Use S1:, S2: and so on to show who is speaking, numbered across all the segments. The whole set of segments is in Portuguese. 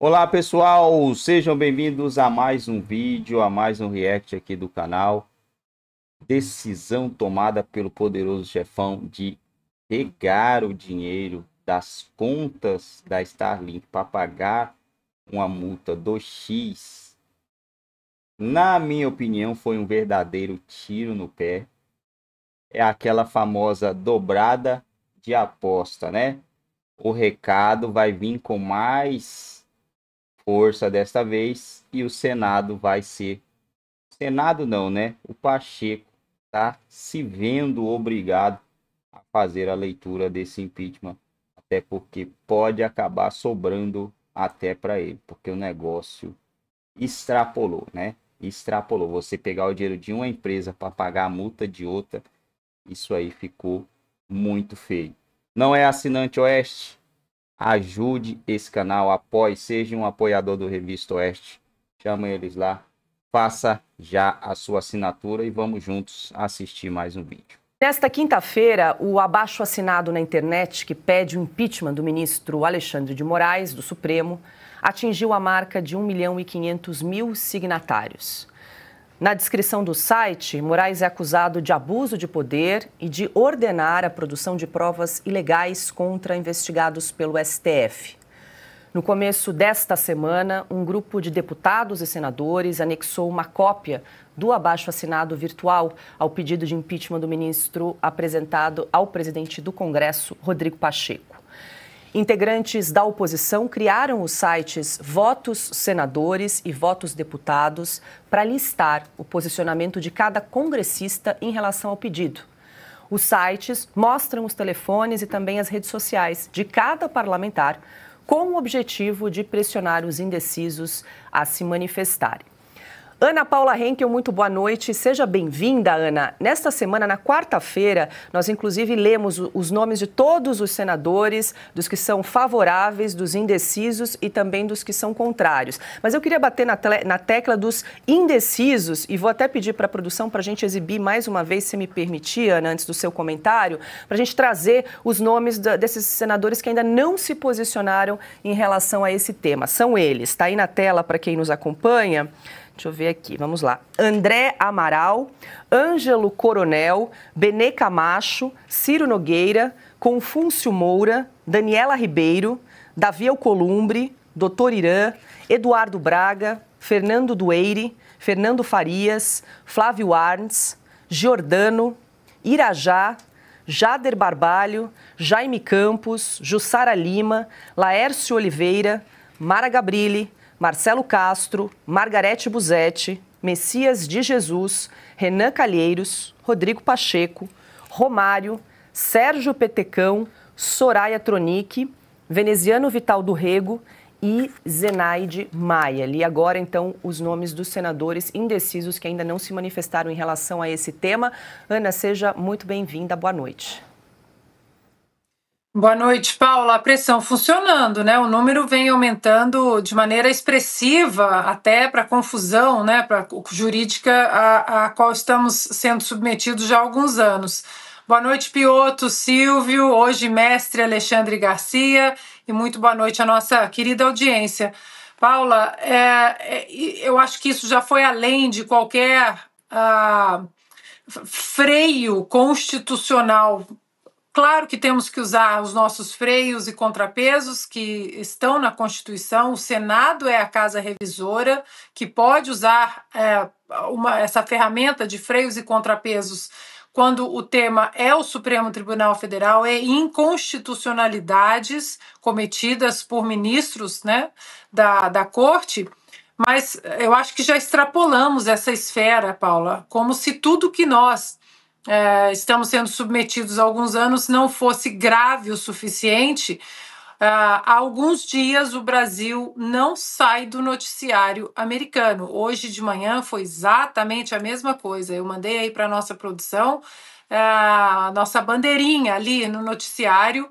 S1: Olá pessoal, sejam bem-vindos a mais um vídeo, a mais um react aqui do canal. Decisão tomada pelo poderoso chefão de pegar o dinheiro das contas da Starlink para pagar uma multa do X. Na minha opinião, foi um verdadeiro tiro no pé. É aquela famosa dobrada de aposta, né? O recado vai vir com mais força desta vez e o Senado vai ser. Senado não, né? O Pacheco está se vendo obrigado a fazer a leitura desse impeachment, até porque pode acabar sobrando até para ele, porque o negócio extrapolou, né? Extrapolou. Você pegar o dinheiro de uma empresa para pagar a multa de outra, isso aí ficou muito feio. Não é assinante Oeste? ajude esse canal, apoie, seja um apoiador do Revista Oeste. Chama eles lá, faça já a sua assinatura e vamos juntos assistir mais um vídeo.
S2: Nesta quinta-feira, o abaixo assinado na internet que pede o impeachment do ministro Alexandre de Moraes, do Supremo, atingiu a marca de 1 milhão e 500 mil signatários. Na descrição do site, Moraes é acusado de abuso de poder e de ordenar a produção de provas ilegais contra investigados pelo STF. No começo desta semana, um grupo de deputados e senadores anexou uma cópia do abaixo-assinado virtual ao pedido de impeachment do ministro apresentado ao presidente do Congresso, Rodrigo Pacheco. Integrantes da oposição criaram os sites Votos Senadores e Votos Deputados para listar o posicionamento de cada congressista em relação ao pedido. Os sites mostram os telefones e também as redes sociais de cada parlamentar com o objetivo de pressionar os indecisos a se manifestarem. Ana Paula Henkel, muito boa noite. Seja bem-vinda, Ana. Nesta semana, na quarta-feira, nós inclusive lemos os nomes de todos os senadores, dos que são favoráveis, dos indecisos e também dos que são contrários. Mas eu queria bater na, tecla dos indecisos e vou até pedir para a produção para a gente exibir mais uma vez, se me permitir, Ana, antes do seu comentário, para a gente trazer os nomes desses senadores que ainda não se posicionaram em relação a esse tema. São eles. Está aí na tela para quem nos acompanha. Deixa eu ver aqui, vamos lá. André Amaral, Ângelo Coronel, Benê Camacho, Ciro Nogueira, Confúcio Moura, Daniela Ribeiro, Davi Alcolumbre, Doutor Irã, Eduardo Braga, Fernando Dueire, Fernando Farias, Flávio Arns, Giordano, Irajá, Jader Barbalho, Jaime Campos, Jussara Lima, Laércio Oliveira, Mara Gabrilli, Marcelo Castro, Margarete Buzetti, Messias de Jesus, Renan Calheiros, Rodrigo Pacheco, Romário, Sérgio Petecão, Soraya Tronic, Veneziano Vital do Rego e Zenaide Maia. E agora, então, os nomes dos senadores indecisos que ainda não se manifestaram em relação a esse tema. Ana, seja muito bem-vinda. Boa noite.
S3: Boa noite, Paula. A pressão funcionando, né? O número vem aumentando de maneira expressiva, até para confusão, né? Para jurídica a, a qual estamos sendo submetidos já há alguns anos. Boa noite, Pioto, Silvio, hoje mestre Alexandre Garcia e muito boa noite à nossa querida audiência. Paula, é, é, eu acho que isso já foi além de qualquer ah, freio constitucional Claro que temos que usar os nossos freios e contrapesos que estão na Constituição. O Senado é a casa revisora que pode usar é, uma, essa ferramenta de freios e contrapesos quando o tema é o Supremo Tribunal Federal, é inconstitucionalidades cometidas por ministros né, da, da Corte. Mas eu acho que já extrapolamos essa esfera, Paula, como se tudo que nós é, estamos sendo submetidos há alguns anos, não fosse grave o suficiente, Uh, há alguns dias o Brasil não sai do noticiário americano. Hoje de manhã foi exatamente a mesma coisa. Eu mandei aí para a nossa produção é, a nossa bandeirinha ali no noticiário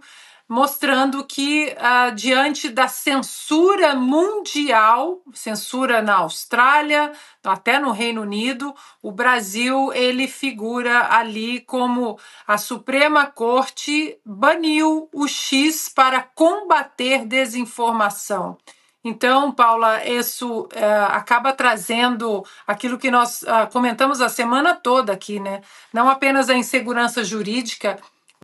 S3: mostrando que, ah, diante da censura mundial, censura na Austrália, até no Reino Unido, o Brasil ele figura ali como a Suprema Corte baniu o X para combater desinformação. Então, Paula, isso uh, acaba trazendo aquilo que nós uh, comentamos a semana toda aqui, né? Não apenas a insegurança jurídica,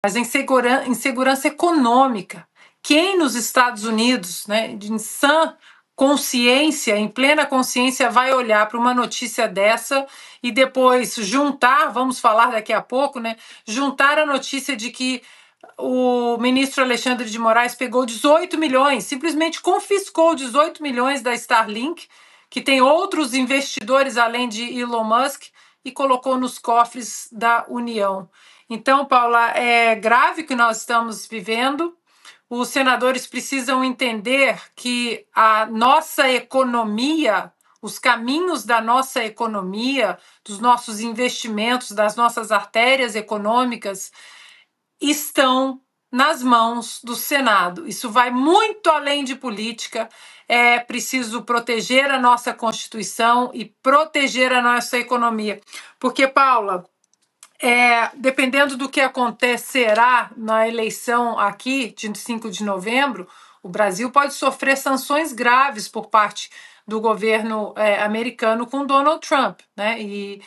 S3: mas a segurança insegurança econômica. Quem nos Estados Unidos, né, de insã consciência, em plena consciência, vai olhar para uma notícia dessa e depois juntar, vamos falar daqui a pouco, né, juntar a notícia de que o ministro Alexandre de Moraes pegou 18 milhões, simplesmente confiscou 18 milhões da Starlink, que tem outros investidores além de Elon Musk, e colocou nos cofres da União. Então, Paula, é grave o que nós estamos vivendo. Os senadores precisam entender que a nossa economia, os caminhos da nossa economia, dos nossos investimentos, das nossas artérias econômicas, estão nas mãos do Senado. Isso vai muito além de política. É preciso proteger a nossa Constituição e proteger a nossa economia. Porque, Paula, é, dependendo do que acontecerá na eleição aqui de 5 de novembro, o Brasil pode sofrer sanções graves por parte do governo é, americano com Donald Trump, né? E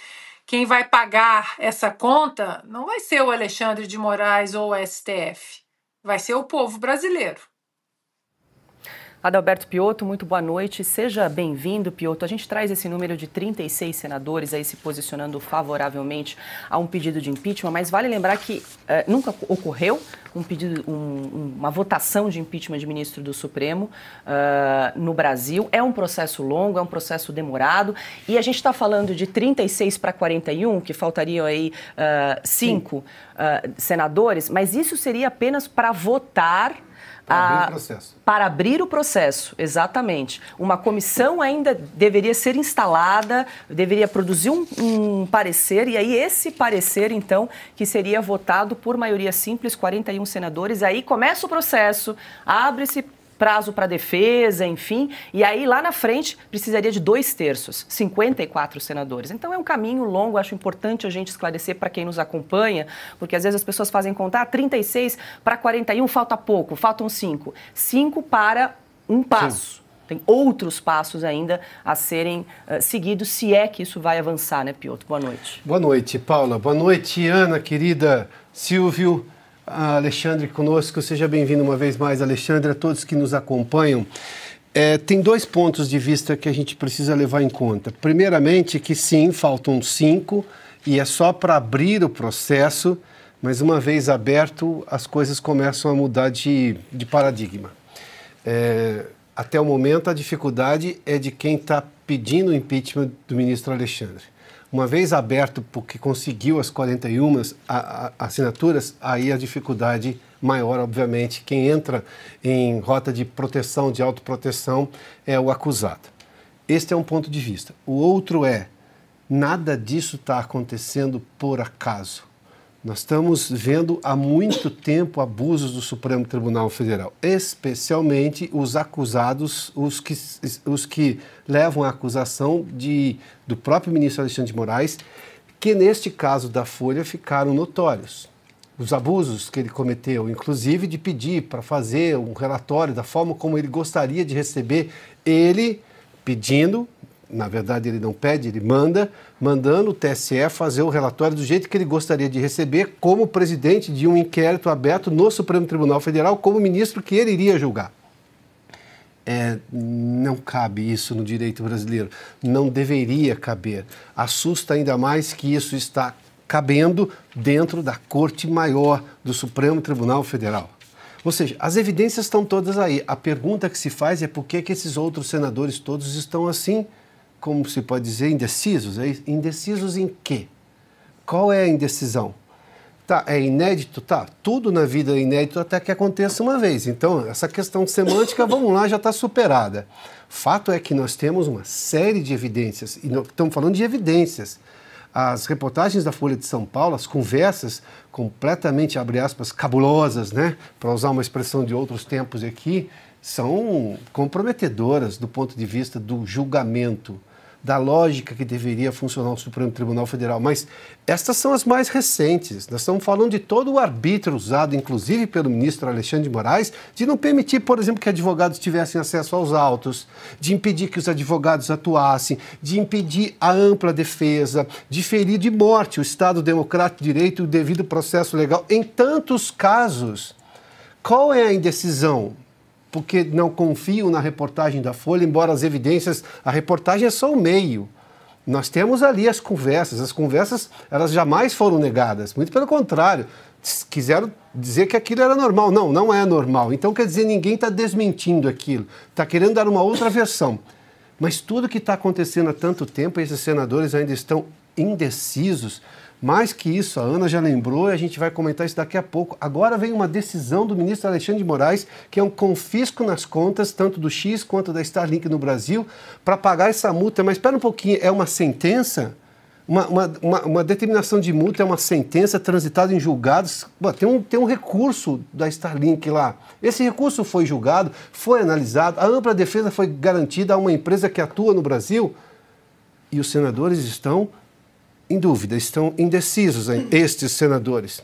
S3: quem vai pagar essa conta não vai ser o Alexandre de Moraes ou o STF, vai ser o povo brasileiro.
S2: Adalberto Pioto, muito boa noite. Seja bem-vindo, Pioto. A gente traz esse número de 36 senadores aí se posicionando favoravelmente a um pedido de impeachment, mas vale lembrar que eh, nunca ocorreu um pedido, um, uma votação de impeachment de ministro do Supremo uh, no Brasil. É um processo longo, é um processo demorado. E a gente está falando de 36 para 41, que faltariam aí uh, cinco uh, senadores, mas isso seria apenas para votar para abrir o ah, processo. Para abrir o processo, exatamente. Uma comissão ainda deveria ser instalada, deveria produzir um, um, parecer, e aí esse parecer, então, que seria votado por maioria simples, 41 senadores, aí começa o processo, abre-se prazo para defesa, enfim. E aí, lá na frente, precisaria de dois terços, 54 senadores. Então, é um caminho longo, acho importante a gente esclarecer para quem nos acompanha, porque às vezes as pessoas fazem contar 36 para 41, falta pouco, faltam 5. 5 para um passo. Sim. Tem outros passos ainda a serem uh, seguidos, se é que isso vai avançar, né, Piotr?
S4: Boa noite. Boa noite, Paula. Boa noite, Ana, querida Silvio. Alexandre conosco. Seja bem-vindo uma vez mais, Alexandre, a todos que nos acompanham. É, tem dois pontos de vista que a gente precisa levar em conta. Primeiramente, que sim, faltam cinco e é só para abrir o processo, mas uma vez aberto, as coisas começam a mudar de, de paradigma. É, até o momento, a dificuldade é de quem está pedindo o impeachment do ministro Alexandre. Uma vez aberto, porque conseguiu as 41 assinaturas, aí a dificuldade maior, obviamente. Quem entra em rota de proteção, de autoproteção, é o acusado. Este é um ponto de vista. O outro é: nada disso está acontecendo por acaso. Nós estamos vendo há muito tempo abusos do Supremo Tribunal Federal, especialmente os acusados, os que, os que levam a acusação de, do próprio ministro Alexandre de Moraes, que neste caso da Folha ficaram notórios. Os abusos que ele cometeu, inclusive de pedir para fazer um relatório da forma como ele gostaria de receber, ele pedindo na verdade ele não pede, ele manda, mandando o TSE fazer o relatório do jeito que ele gostaria de receber, como presidente de um inquérito aberto no Supremo Tribunal Federal, como ministro que ele iria julgar. É, não cabe isso no direito brasileiro, não deveria caber. Assusta ainda mais que isso está cabendo dentro da Corte Maior do Supremo Tribunal Federal. Ou seja, as evidências estão todas aí. A pergunta que se faz é por que, que esses outros senadores todos estão assim? como se pode dizer, indecisos. É indecisos em quê? Qual é a indecisão? Tá, é inédito? Tá, tudo na vida é inédito até que aconteça uma vez. Então, essa questão semântica, vamos lá, já está superada. Fato é que nós temos uma série de evidências, e estamos falando de evidências. As reportagens da Folha de São Paulo, as conversas completamente, abre aspas, cabulosas, né? Para usar uma expressão de outros tempos aqui, são comprometedoras do ponto de vista do julgamento da lógica que deveria funcionar o Supremo Tribunal Federal, mas estas são as mais recentes. Nós estamos falando de todo o arbítrio usado, inclusive pelo ministro Alexandre de Moraes, de não permitir, por exemplo, que advogados tivessem acesso aos autos, de impedir que os advogados atuassem, de impedir a ampla defesa, de ferir de morte o Estado democrático de direito e o devido processo legal. Em tantos casos, qual é a indecisão? porque não confiam na reportagem da Folha, embora as evidências, a reportagem é só o meio. Nós temos ali as conversas, as conversas elas jamais foram negadas, muito pelo contrário, quiseram dizer que aquilo era normal. Não, não é normal. Então quer dizer, ninguém está desmentindo aquilo, está querendo dar uma outra versão. Mas tudo que está acontecendo há tanto tempo, esses senadores ainda estão indecisos. Mais que isso, a Ana já lembrou e a gente vai comentar isso daqui a pouco. Agora vem uma decisão do ministro Alexandre de Moraes, que é um confisco nas contas, tanto do X quanto da Starlink no Brasil, para pagar essa multa. Mas espera um pouquinho, é uma sentença? Uma, uma, uma, uma, determinação de multa é uma sentença transitada em julgados. Bom, tem, um, tem um recurso da Starlink lá. Esse recurso foi julgado, foi analisado, a ampla defesa foi garantida a uma empresa que atua no Brasil e os senadores estão em dúvida, estão indecisos estes senadores.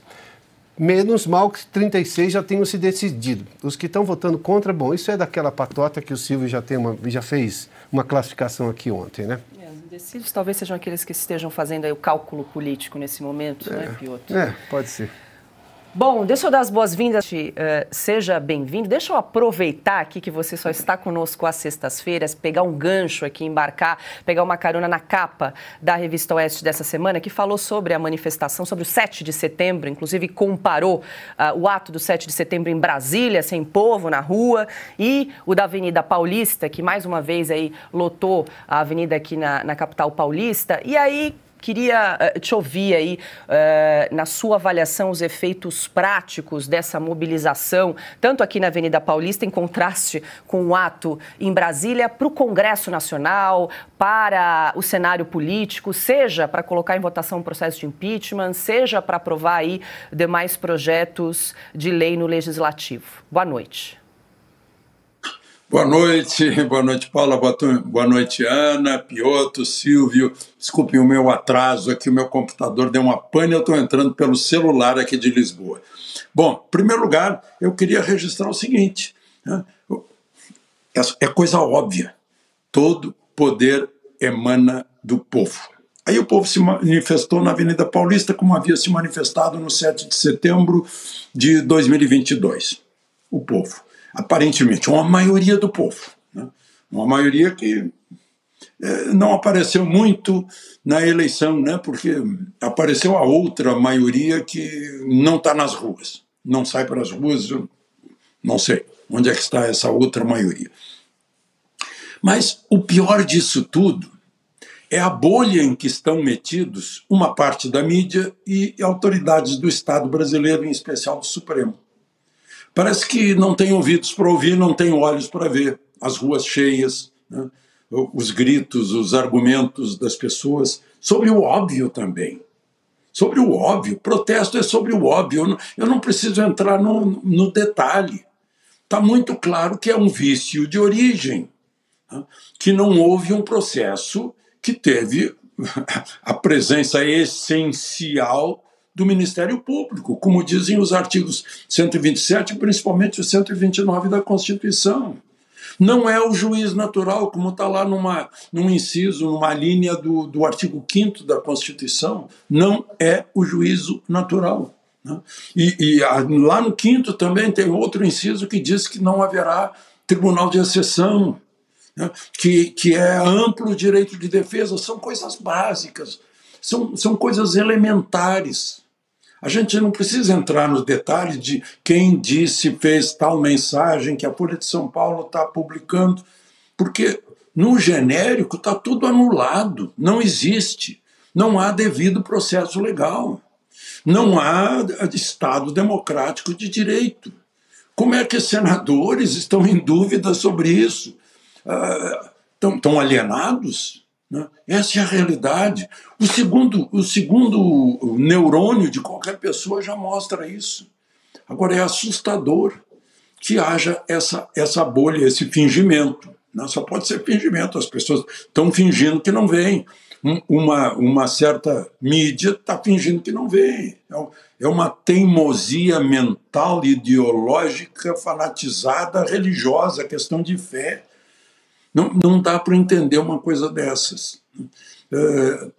S4: Menos mal que 36 já tenham se decidido. Os que estão votando contra, bom, isso é daquela patota que o Silvio já, tem uma, já fez uma classificação aqui ontem, né?
S2: É, os indecisos talvez sejam aqueles que estejam fazendo o cálculo político nesse momento, né, é, né, Piotr?
S4: É, pode ser.
S2: Bom, deixa eu dar as boas-vindas. Uh, seja bem-vindo. Deixa eu aproveitar aqui que você só está conosco às sextas-feiras, pegar um gancho aqui, embarcar, pegar uma carona na capa da revista Oeste dessa semana, que falou sobre a manifestação, sobre o 7 de setembro, inclusive comparou uh, o ato do 7 de setembro em Brasília, sem povo na rua, e o da Avenida Paulista, que mais uma vez aí lotou a avenida aqui na, na capital paulista. E aí Queria eh, te ouvir aí, eh, na sua avaliação, os efeitos práticos dessa mobilização, tanto aqui na Avenida Paulista, em contraste com o ato em Brasília, para o Congresso Nacional, para o cenário político, seja para colocar em votação o processo de impeachment, seja para aprovar aí demais projetos de lei no Legislativo. Boa noite.
S5: Boa noite, boa noite Paula, boa noite Ana, Pioto, Silvio. Desculpem o meu atraso aqui, o meu computador deu uma pane, eu estou entrando pelo celular aqui de Lisboa. Bom, em primeiro lugar, eu queria registrar o seguinte: né? É, é coisa óbvia, todo poder emana do povo. Aí o povo se manifestou na Avenida Paulista, como havia se manifestado no 7 de setembro de 2022. O povo aparentemente, uma maioria do povo. Né? Uma maioria que é, não apareceu muito na eleição, né? porque apareceu a outra maioria que não está nas ruas, não sai para as ruas, eu não sei onde é que está essa outra maioria. Mas o pior disso tudo é a bolha em que estão metidos uma parte da mídia e autoridades do Estado brasileiro, em especial do Supremo. Parece que não tem ouvidos para ouvir, não tem olhos para ver. As ruas cheias, né? os gritos, os argumentos das pessoas, sobre o óbvio também. Sobre o óbvio. Protesto é sobre o óbvio. Eu não preciso entrar no, no detalhe. Está muito claro que é um vício de origem, né? que não houve um processo que teve a presença essencial do Ministério Público, como dizem os artigos 127 e principalmente o 129 da Constituição. Não é o juiz natural, como está lá numa, num inciso, numa linha do, do artigo 5 da Constituição, não é o juízo natural. Né? E, e a, lá no 5 também tem outro inciso que diz que não haverá tribunal de exceção, né? que, que é amplo direito de defesa, são coisas básicas, são, são coisas elementares. A gente não precisa entrar nos detalhes de quem disse, fez tal mensagem que a Folha de São Paulo está publicando, porque no genérico está tudo anulado, não existe. Não há devido processo legal. Não há Estado democrático de direito. Como é que os senadores estão em dúvida sobre isso? Estão ah, uh, alienados? Né? Essa é a realidade. O segundo, o segundo neurônio de qualquer pessoa já mostra isso. Agora, é assustador que haja essa, essa bolha, esse fingimento. Né? Só pode ser fingimento, as pessoas estão fingindo que não veem. Uma, uma certa mídia está fingindo que não vem. É, é uma teimosia mental, ideológica, fanatizada, religiosa, questão de fé. Não, não dá para entender uma coisa dessas. É, é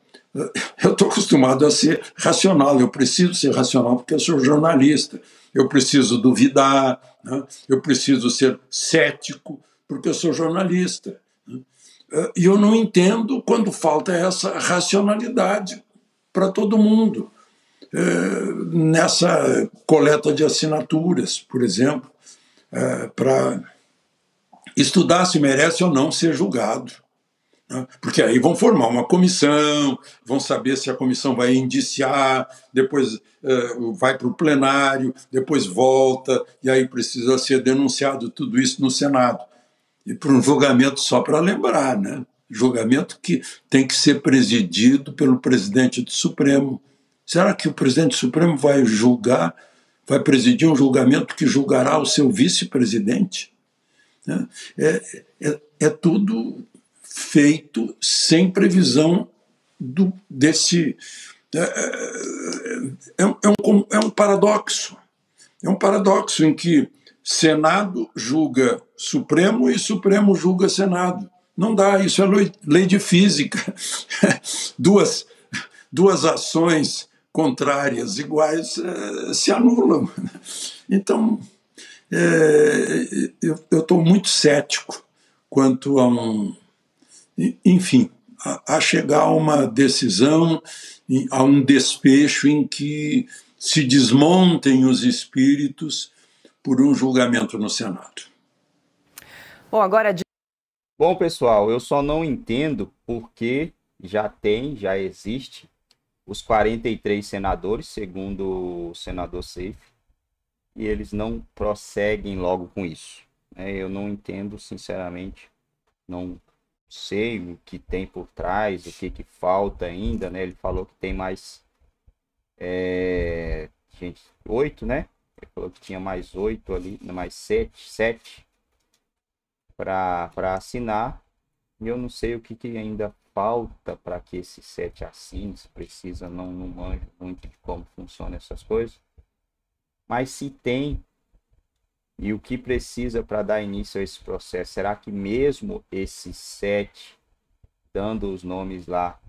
S5: eu estou acostumado a ser racional, eu preciso ser racional porque eu sou jornalista, eu preciso duvidar, né? eu preciso ser cético porque eu sou jornalista. Né? É, e eu não entendo quando falta essa racionalidade para todo mundo. É, nessa coleta de assinaturas, por exemplo, é, para estudar se merece ou não ser julgado. Né? Porque aí vão formar uma comissão, vão saber se a comissão vai indiciar, depois uh, vai para o plenário, depois volta, e aí precisa ser denunciado tudo isso no Senado. E para um julgamento, só para lembrar, né? julgamento que tem que ser presidido pelo presidente do Supremo. Será que o presidente do Supremo vai julgar, vai presidir um julgamento que julgará o seu vice-presidente? Né? É, é, é, tudo feito sem previsão do, desse. É, é, é, é um, é, é um paradoxo. É um paradoxo em que Senado julga Supremo e Supremo julga Senado. Não dá, isso é lei de física. duas, duas ações contrárias iguais se anulam. Então, é, eu estou muito cético quanto a um. Enfim, a, a chegar a uma decisão, a um despecho em que se desmontem os espíritos por um julgamento no Senado.
S1: Bom, agora. Bom, pessoal, eu só não entendo porque já tem, já existe, os 43 senadores, segundo o senador Seif, e eles não prosseguem logo com isso. É, eu não entendo, sinceramente, não sei o que tem por trás, o que, que falta ainda, né? Ele falou que tem mais é, gente, oito, né? Ele falou que tinha mais oito ali, mais sete, sete para assinar. E eu não sei o que, que ainda falta para que esse sete assine, se precisa, não, não manjo muito de como funcionam essas coisas. Mas se tem, e o que precisa para dar início a esse processo? Será que mesmo esse sete, dando os nomes lá,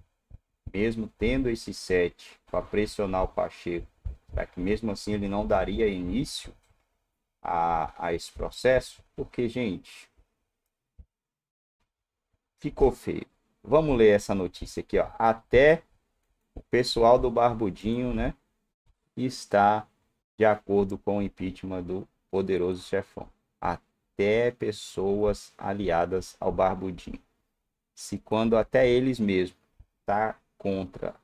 S1: mesmo tendo esse sete para pressionar o Pacheco, será que mesmo assim ele não daria início a, a esse processo? Porque, gente, ficou feio. Vamos ler essa notícia aqui, ó. Até o pessoal do Barbudinho, né? Está de acordo com o impeachment do poderoso chefão, até pessoas aliadas ao barbudinho. Se quando até eles mesmos tá contra,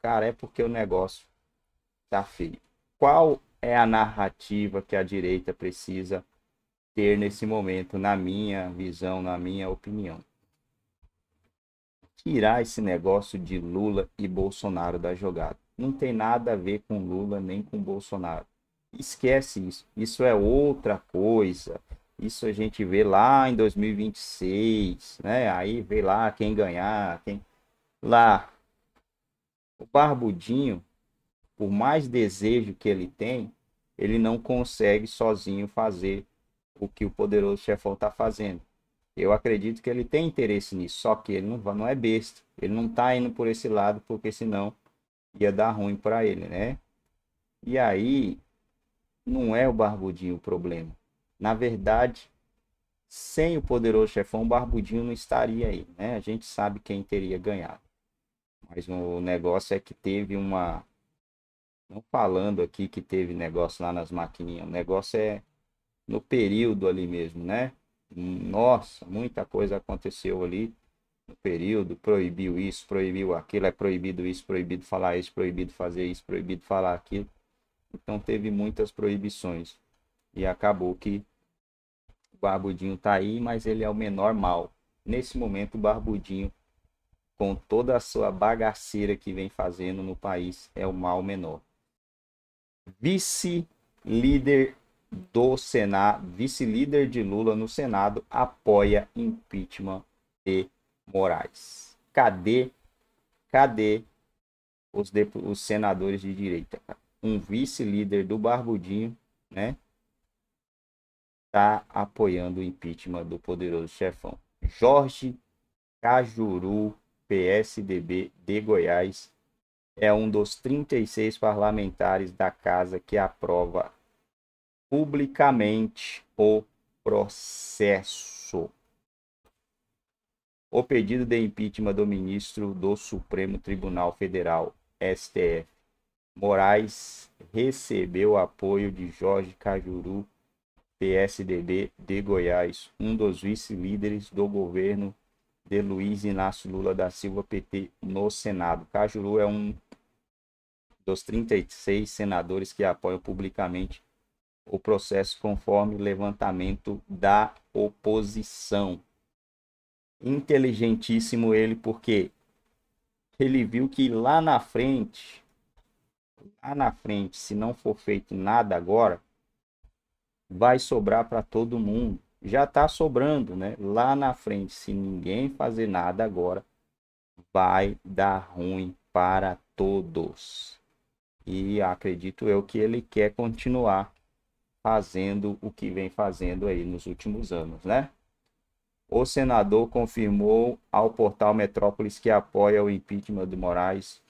S1: cara, é porque o negócio tá feio. Qual é a narrativa que a direita precisa ter nesse momento, na minha visão, na minha opinião? Tirar esse negócio de Lula e Bolsonaro da jogada. Não tem nada a ver com Lula nem com Bolsonaro. Esquece isso. Isso é outra coisa. Isso a gente vê lá em 2026, né? Aí vê lá quem ganhar, quem lá o barbudinho, por mais desejo que ele tem, ele não consegue sozinho fazer o que o poderoso chefão está fazendo. Eu acredito que ele tem interesse nisso, só que ele não, não é besta. Ele não está indo por esse lado, porque senão ia dar ruim para ele, né? E aí, não é o Barbudinho o problema. Na verdade, sem o poderoso chefão, o Barbudinho não estaria aí, né? A gente sabe quem teria ganhado. Mas o negócio é que teve uma. Não falando aqui que teve negócio lá nas maquininhas, o negócio é no período ali mesmo, né? Nossa, muita coisa aconteceu ali no período, proibiu isso, proibiu aquilo, é proibido isso, proibido falar isso, proibido fazer isso, proibido falar aquilo. Então teve muitas proibições. E acabou que o Barbudinho está aí, mas ele é o menor mal. Nesse momento, o Barbudinho, com toda a sua bagaceira que vem fazendo no país, é o mal menor. Vice-líder do Senado, vice-líder de Lula no Senado, apoia impeachment de Moraes. Cadê? Cadê os, os senadores de direita, cara? um vice-líder do Barbudinho, né? Tá apoiando o impeachment do poderoso chefão. Jorge Cajuru, PSDB de Goiás, é um dos 36 parlamentares da casa que aprova publicamente o processo. O pedido de impeachment do ministro do Supremo Tribunal Federal, STF, Moraes recebeu apoio de Jorge Cajuru, PSDB de Goiás, um dos vice-líderes do governo de Luiz Inácio Lula da Silva PT no Senado. Cajuru é um dos 36 senadores que apoiam publicamente o processo conforme levantamento da oposição. Inteligentíssimo ele porque ele viu que lá na frente lá na frente, se não for feito nada agora, vai sobrar para todo mundo. Já está sobrando, né? Lá na frente, se ninguém fazer nada agora, vai dar ruim para todos. E acredito eu que ele quer continuar fazendo o que vem fazendo aí nos últimos anos, né? O senador confirmou ao portal Metrópolis que apoia o impeachment de Moraes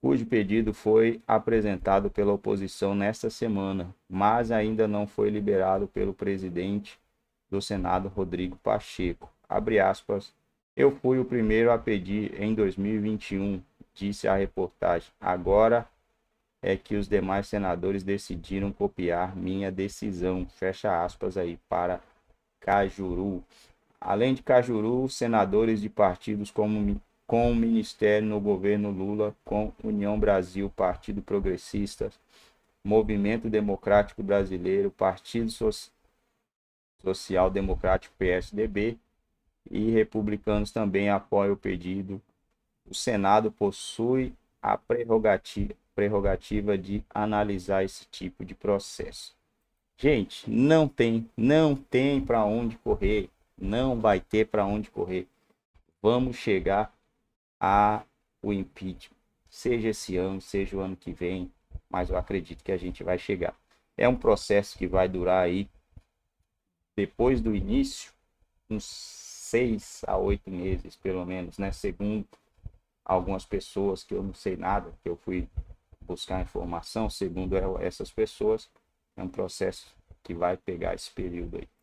S1: cujo pedido foi apresentado pela oposição nesta semana, mas ainda não foi liberado pelo presidente do Senado, Rodrigo Pacheco. Aspas, Eu fui o primeiro a pedir em 2021, disse a reportagem. Agora é que os demais senadores decidiram copiar minha decisão. Fecha aspas aí para Cajuru. Além de Cajuru, senadores de partidos como com o ministério no governo Lula, com União Brasil, Partido Progressista, Movimento Democrático Brasileiro, Partido so Social Democrático PSDB e republicanos também apoiam o pedido. O Senado possui a prerrogativa, prerrogativa de analisar esse tipo de processo. Gente, não tem, não tem para onde correr, não vai ter para onde correr. Vamos chegar a o impeachment, seja esse ano, seja o ano que vem, mas eu acredito que a gente vai chegar. É um processo que vai durar aí, depois do início, uns seis a oito meses, pelo menos, né? Segundo algumas pessoas que eu não sei nada, que eu fui buscar informação, segundo essas pessoas, é um processo que vai pegar esse período aí.